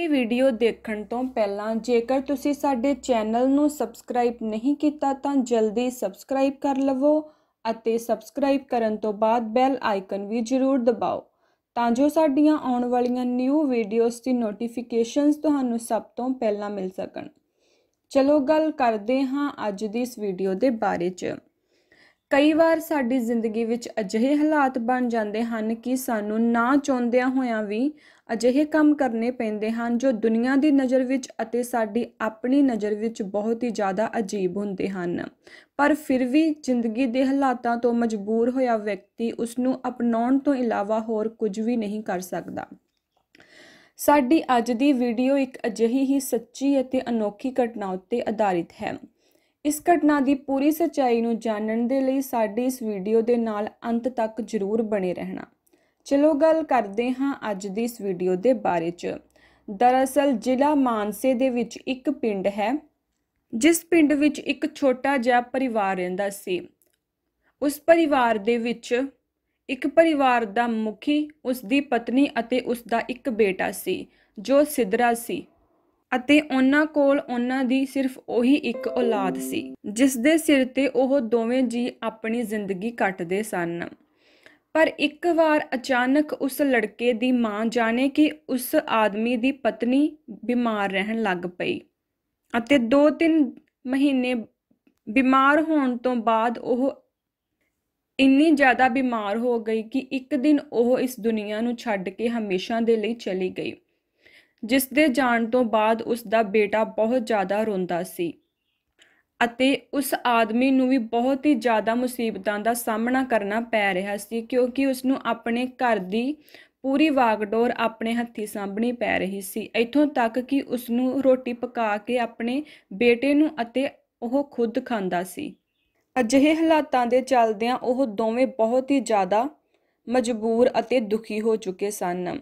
ਇਹ ਵੀਡੀਓ ਦੇਖਣ ਤੋਂ ਪਹਿਲਾਂ ਜੇਕਰ ਤੁਸੀਂ ਸਾਡੇ ਚੈਨਲ ਨੂੰ ਸਬਸਕ੍ਰਾਈਬ ਨਹੀਂ ਕੀਤਾ ਤਾਂ ਜਲਦੀ ਸਬਸਕ੍ਰਾਈਬ ਕਰ ਲਵੋ ਅਤੇ ਸਬਸਕ੍ਰਾਈਬ ਕਰਨ ਤੋਂ ਬਾਅਦ ਬੈਲ ਆਈਕਨ ਵੀ ਜ਼ਰੂਰ ਦਬਾਓ ਤਾਂ ਜੋ ਸਾਡੀਆਂ ਆਉਣ ਵਾਲੀਆਂ ਨਿਊ ਵੀਡੀਓਜ਼ ਦੀ ਨੋਟੀਫਿਕੇਸ਼ਨਸ ਤੁਹਾਨੂੰ ਸਭ ਤੋਂ ਪਹਿਲਾਂ ਮਿਲ ਸਕਣ ਚਲੋ ਗੱਲ ਕਰਦੇ ਹਾਂ ਅੱਜ ਦੀ ਇਸ ਵੀਡੀਓ ਦੇ ਬਾਰੇ 'ਚ ਕਈ ਵਾਰ ਸਾਡੀ ਜ਼ਿੰਦਗੀ ਵਿੱਚ ਅਜਿਹੇ ਹਾਲਾਤ ਬਣ ਜਾਂਦੇ ਹਨ ਕਿ ਸਾਨੂੰ ਨਾ ਚਾਹੁੰਦਿਆਂ ਹੋਇਆਂ ਵੀ ਅਜਿਹੇ ਕੰਮ ਕਰਨੇ ਪੈਂਦੇ ਹਨ ਜੋ ਦੁਨੀਆ ਦੀ ਨਜ਼ਰ ਵਿੱਚ ਅਤੇ ਸਾਡੀ ਆਪਣੀ ਨਜ਼ਰ ਵਿੱਚ ਬਹੁਤ ਹੀ ਜ਼ਿਆਦਾ ਅਜੀਬ ਹੁੰਦੇ ਹਨ ਪਰ ਫਿਰ ਵੀ ਜ਼ਿੰਦਗੀ ਦੇ ਹਾਲਾਤਾਂ ਤੋਂ ਮਜਬੂਰ ਹੋਇਆ ਵਿਅਕਤੀ ਉਸ ਨੂੰ ਅਪਣਾਉਣ ਤੋਂ ਇਲਾਵਾ ਹੋਰ ਕੁਝ ਵੀ ਨਹੀਂ ਕਰ ਸਕਦਾ ਸਾਡੀ ਅੱਜ ਦੀ ਵੀਡੀਓ ਇੱਕ ਅਜਿਹੀ ਹੀ ਸੱਚੀ ਅਤੇ ਅਨੋਖੀ ਘਟਨਾ ਉੱਤੇ ਆਧਾਰਿਤ ਹੈ ਇਸ ਘਟਨਾ ਦੀ ਪੂਰੀ ਸੱਚਾਈ ਨੂੰ ਜਾਣਨ ਦੇ ਲਈ ਸਾਡੇ ਇਸ ਵੀਡੀਓ ਦੇ ਨਾਲ ਅੰਤ ਤੱਕ ਜ਼ਰੂਰ ਬਣੇ ਰਹਿਣਾ ਚਲੋ ਗੱਲ ਕਰਦੇ ਹਾਂ ਅੱਜ ਦੀ ਇਸ ਵੀਡੀਓ ਦੇ ਬਾਰੇ 'ਚ ਦਰਅਸਲ ਜ਼ਿਲ੍ਹਾ ਮਾਨਸੇ ਦੇ ਵਿੱਚ ਇੱਕ ਪਿੰਡ ਹੈ ਜਿਸ ਪਿੰਡ ਵਿੱਚ ਇੱਕ ਛੋਟਾ ਜਿਹਾ ਪਰਿਵਾਰ ਰਹਿੰਦਾ ਸੀ ਉਸ ਪਰਿਵਾਰ ਦੇ ਵਿੱਚ ਇੱਕ ਪਰਿਵਾਰ ਦਾ ਮੁਖੀ ਉਸ ਦੀ ਪਤਨੀ ਅਤੇ ਉਸ ਦਾ ਇੱਕ ਬੇਟਾ ਸੀ ਜੋ ਸਿਦਰਾ ਸੀ ਅਤੇ ਉਹਨਾਂ ਕੋਲ ਉਹਨਾਂ ਦੀ ਸਿਰਫ ਉਹੀ ਇੱਕ ਔਲਾਦ ਸੀ ਜਿਸ ਦੇ ਸਿਰ ਤੇ ਉਹ ਦੋਵੇਂ ਜੀ ਆਪਣੀ ਜ਼ਿੰਦਗੀ ਕੱਟਦੇ ਸਨ ਪਰ ਇੱਕ ਵਾਰ ਅਚਾਨਕ ਉਸ ਲੜਕੇ ਦੀ ਮਾਂ ਜਾਣੇ ਕਿ ਉਸ ਆਦਮੀ ਦੀ ਪਤਨੀ ਬਿਮਾਰ ਰਹਿਣ ਲੱਗ ਪਈ ਅਤੇ 2-3 ਮਹੀਨੇ ਬਿਮਾਰ ਹੋਣ ਤੋਂ ਬਾਅਦ ਉਹ ਇੰਨੀ ਜ਼ਿਆਦਾ ਬਿਮਾਰ ਹੋ ਗਈ ਕਿ ਇੱਕ ਦਿਨ ਉਹ ਇਸ ਦੁਨੀਆ ਨੂੰ ਛੱਡ ਕੇ ਹਮੇਸ਼ਾ ਦੇ ਲਈ ਚਲੀ ਗਈ ਜਿਸ ਦੇ ਜਾਣ ਤੋਂ ਬਾਅਦ ਉਸ ਦਾ ਬੇਟਾ ਬਹੁਤ ਜ਼ਿਆਦਾ ਰੋਂਦਾ ਸੀ ਅਤੇ ਉਸ ਆਦਮੀ ਨੂੰ ਵੀ ਬਹੁਤ ਹੀ ਜ਼ਿਆਦਾ ਮੁਸੀਬਤਾਂ ਦਾ ਸਾਹਮਣਾ ਕਰਨਾ ਪੈ ਰਿਹਾ ਸੀ ਕਿਉਂਕਿ ਉਸ ਨੂੰ ਆਪਣੇ ਘਰ ਦੀ ਪੂਰੀ ਵਾਗਡੋਰ ਆਪਣੇ ਹੱਥੀ ਸਾਂਭਣੀ ਪੈ ਰਹੀ ਸੀ ਇੱਥੋਂ ਤੱਕ ਕਿ ਉਸ ਨੂੰ ਰੋਟੀ ਪਕਾ ਕੇ ਆਪਣੇ ਬੇਟੇ ਨੂੰ ਅਤੇ ਉਹ ਖੁਦ ਖਾਂਦਾ ਸੀ ਅਜਿਹੇ ਹਾਲਾਤਾਂ ਦੇ ਚੱਲਦਿਆਂ ਉਹ ਦੋਵੇਂ ਬਹੁਤ ਹੀ ਜ਼ਿਆਦਾ ਮਜਬੂਰ ਅਤੇ ਦੁਖੀ ਹੋ ਚੁੱਕੇ ਸਨ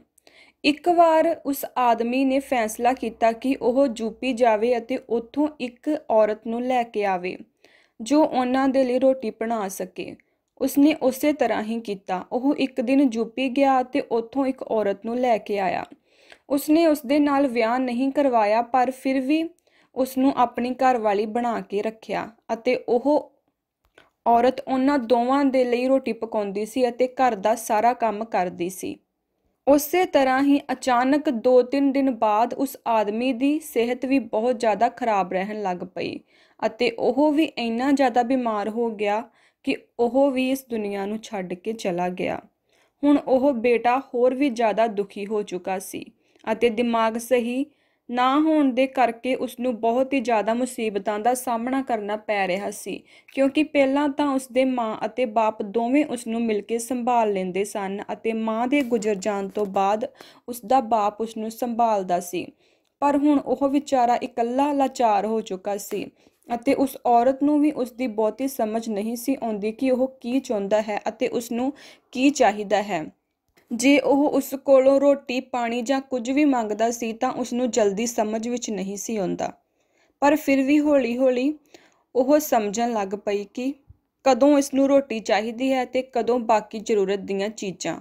ਇੱਕ ਵਾਰ ਉਸ ਆਦਮੀ ਨੇ ਫੈਸਲਾ ਕੀਤਾ ਕਿ ਉਹ ਯੂਪੀ ਜਾਵੇ ਅਤੇ ਉੱਥੋਂ ਇੱਕ ਔਰਤ ਨੂੰ ਲੈ ਕੇ ਆਵੇ ਜੋ ਉਹਨਾਂ ਦੇ ਲਈ ਰੋਟੀ ਬਣਾ ਸਕੇ ਉਸਨੇ ਉਸੇ ਤਰ੍ਹਾਂ ਹੀ ਕੀਤਾ ਉਹ ਇੱਕ ਦਿਨ ਯੂਪੀ ਗਿਆ ਅਤੇ ਉੱਥੋਂ ਇੱਕ ਔਰਤ ਨੂੰ ਲੈ ਕੇ ਆਇਆ ਉਸਨੇ ਉਸਦੇ ਨਾਲ ਵਿਆਹ ਨਹੀਂ ਕਰਵਾਇਆ ਪਰ ਫਿਰ ਵੀ ਉਸ ਨੂੰ ਆਪਣੀ ਘਰਵਾਲੀ ਬਣਾ ਕੇ ਰੱਖਿਆ ਅਤੇ ਉਹ ਔਰਤ ਉਹਨਾਂ ਦੋਵਾਂ ਦੇ ਲਈ ਰੋਟੀ ਪਕਾਉਂਦੀ ਸੀ ਅਤੇ ਘਰ ਦਾ ਸਾਰਾ ਕੰਮ ਕਰਦੀ ਸੀ ਉਸੇ ਤਰ੍ਹਾਂ ਹੀ ਅਚਾਨਕ 2-3 ਦਿਨ ਬਾਅਦ ਉਸ ਆਦਮੀ ਦੀ ਸਿਹਤ ਵੀ ਬਹੁਤ ਜ਼ਿਆਦਾ ਖਰਾਬ ਰਹਿਣ ਲੱਗ ਪਈ ਅਤੇ ਉਹ ਵੀ ਇੰਨਾ ਜ਼ਿਆਦਾ ਬਿਮਾਰ ਹੋ ਗਿਆ ਕਿ ਉਹ ਵੀ ਇਸ ਦੁਨੀਆ ਨੂੰ ਛੱਡ ਕੇ ਚਲਾ ਗਿਆ ਹੁਣ ਉਹ ਬੇਟਾ ਹੋਰ ਵੀ ਜ਼ਿਆਦਾ ਦੁਖੀ ਹੋ ਚੁੱਕਾ ਸੀ ਅਤੇ ਦਿਮਾਗ ਸਹੀ ਨਾ ਹੋਣ ਦੇ ਕਰਕੇ ਉਸ ਨੂੰ ਬਹੁਤ ਹੀ ਜ਼ਿਆਦਾ ਮੁਸੀਬਤਾਂ ਦਾ ਸਾਹਮਣਾ ਕਰਨਾ ਪੈ ਰਿਹਾ ਸੀ ਕਿਉਂਕਿ ਪਹਿਲਾਂ ਤਾਂ ਉਸ ਦੇ ਮਾਂ ਅਤੇ ਬਾਪ ਦੋਵੇਂ ਉਸ ਨੂੰ ਮਿਲ ਕੇ ਸੰਭਾਲ ਲੈਂਦੇ ਸਨ ਅਤੇ ਮਾਂ ਦੇ ਗੁਜ਼ਰ ਜਾਣ ਤੋਂ ਬਾਅਦ ਉਸ ਦਾ ਬਾਪ ਉਸ ਨੂੰ ਸੰਭਾਲਦਾ ਸੀ ਪਰ ਹੁਣ ਉਹ ਵਿਚਾਰਾ ਇਕੱਲਾ ਲਾਚਾਰ ਹੋ ਚੁੱਕਾ ਸੀ ਅਤੇ ਉਸ ਔਰਤ ਨੂੰ ਵੀ ਉਸ ਦੀ ਬਹੁਤੀ ਸਮਝ ਨਹੀਂ ਸੀ ਆਉਂਦੀ ਕਿ ਉਹ ਕੀ ਚਾਹੁੰਦਾ ਹੈ ਅਤੇ ਉਸ ਨੂੰ ਕੀ ਚਾਹੀਦਾ ਹੈ ਜੇ ਉਹ ਉਸ ਕੋਲੋਂ ਰੋਟੀ ਪਾਣੀ ਜਾਂ ਕੁਝ ਵੀ ਮੰਗਦਾ ਸੀ ਤਾਂ ਉਸ ਨੂੰ ਜਲਦੀ ਸਮਝ ਵਿੱਚ ਨਹੀਂ ਸੀ ਆਉਂਦਾ ਪਰ ਫਿਰ ਵੀ ਹੌਲੀ-ਹੌਲੀ ਉਹ ਸਮਝਣ ਲੱਗ ਪਈ ਕਿ ਕਦੋਂ ਇਸ ਨੂੰ ਰੋਟੀ ਚਾਹੀਦੀ ਹੈ ਤੇ ਕਦੋਂ ਬਾਕੀ ਜ਼ਰੂਰਤ ਦੀਆਂ ਚੀਜ਼ਾਂ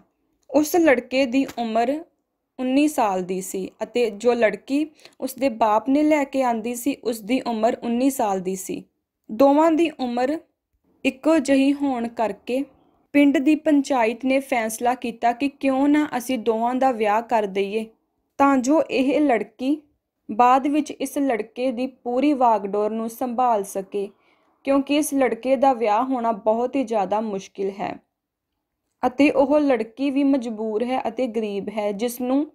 ਉਸ ਲੜਕੇ ਦੀ ਉਮਰ 19 ਸਾਲ ਦੀ ਸੀ ਅਤੇ ਜੋ ਲੜਕੀ ਉਸ ਦੇ ਬਾਪ ਨੇ ਲੈ ਕੇ ਆਂਦੀ ਸੀ ਉਸ ਦੀ ਉਮਰ 19 ਸਾਲ ਦੀ ਸੀ ਦੋਵਾਂ ਦੀ ਉਮਰ ਇੱਕੋ ਜਿਹੀ ਹੋਣ ਕਰਕੇ ਪਿੰਡ ਦੀ ਪੰਚਾਇਤ ਨੇ ਫੈਸਲਾ ਕੀਤਾ ਕਿ ਕਿਉਂ ਨਾ ਅਸੀਂ ਦੋਵਾਂ ਦਾ ਵਿਆਹ ਕਰ ਦਈਏ ਤਾਂ ਜੋ ਇਹ ਲੜਕੀ ਬਾਅਦ ਵਿੱਚ ਇਸ ਲੜਕੇ ਦੀ ਪੂਰੀ ਵਾਗਡੋਰ ਨੂੰ ਸੰਭਾਲ ਸਕੇ ਕਿਉਂਕਿ ਇਸ ਲੜਕੇ ਦਾ ਵਿਆਹ ਹੋਣਾ ਬਹੁਤ ਹੀ ਜ਼ਿਆਦਾ ਮੁਸ਼ਕਿਲ ਹੈ ਅਤੇ ਉਹ ਲੜਕੀ ਵੀ ਮਜਬੂਰ ਹੈ ਅਤੇ ਗਰੀਬ ਹੈ ਜਿਸ ਨੂੰ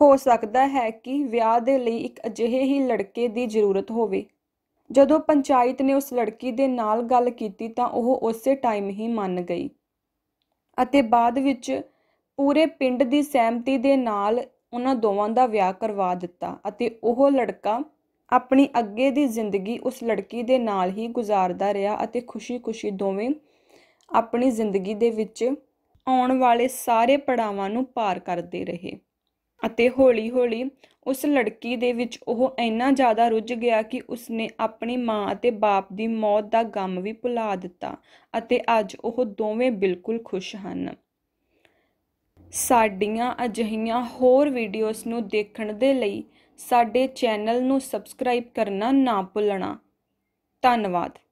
ਹੋ ਸਕਦਾ ਹੈ ਕਿ ਵਿਆਹ ਦੇ ਲਈ ਇੱਕ ਅਜਿਹੇ ਹੀ ਲੜਕੇ ਦੀ ਜ਼ਰੂਰਤ ਹੋਵੇ ਜਦੋਂ ਪੰਚਾਇਤ ਨੇ ਉਸ ਲੜਕੀ ਦੇ ਨਾਲ ਗੱਲ ਕੀਤੀ ਤਾਂ ਉਹ ਉਸੇ ਟਾਈਮ ਹੀ ਮੰਨ ਗਈ ਅਤੇ ਬਾਅਦ ਵਿੱਚ ਪੂਰੇ ਪਿੰਡ ਦੀ ਸਹਿਮਤੀ ਦੇ ਨਾਲ ਉਹਨਾਂ ਦੋਵਾਂ ਦਾ ਵਿਆਹ ਕਰਵਾ ਦਿੱਤਾ ਅਤੇ ਉਹ ਲੜਕਾ ਆਪਣੀ ਅੱਗੇ ਦੀ ਜ਼ਿੰਦਗੀ ਉਸ ਲੜਕੀ ਦੇ ਨਾਲ ਹੀ ਗੁਜ਼ਾਰਦਾ ਰਿਹਾ ਅਤੇ ਖੁਸ਼ੀ-ਖੁਸ਼ੀ ਦੋਵੇਂ ਆਪਣੀ ਜ਼ਿੰਦਗੀ ਦੇ ਵਿੱਚ ਆਉਣ ਵਾਲੇ ਸਾਰੇ ਪੜਾਵਾਂ ਨੂੰ ਪਾਰ ਕਰਦੇ ਰਹੇ ਅਤੇ ਹੌਲੀ-ਹੌਲੀ ਉਸ ਲੜਕੀ ਦੇ ਵਿੱਚ ਉਹ ਇੰਨਾ ਜ਼ਿਆਦਾ ਰੁੱਝ ਗਿਆ ਕਿ ਉਸਨੇ ਆਪਣੀ ਮਾਂ ਅਤੇ ਬਾਪ ਦੀ ਮੌਤ ਦਾ ਗਮ ਵੀ ਭੁਲਾ ਦਿੱਤਾ ਅਤੇ ਅੱਜ ਉਹ ਦੋਵੇਂ ਬਿਲਕੁਲ ਖੁਸ਼ ਹਨ ਸਾਡੀਆਂ ਅਜਹੀਆਂ ਹੋਰ ਵੀਡੀਓਜ਼ ਨੂੰ ਦੇਖਣ ਦੇ ਲਈ ਸਾਡੇ ਚੈਨਲ ਨੂੰ ਸਬਸਕ੍ਰਾਈਬ ਕਰਨਾ ਨਾ ਭੁੱਲਣਾ ਧੰਨਵਾਦ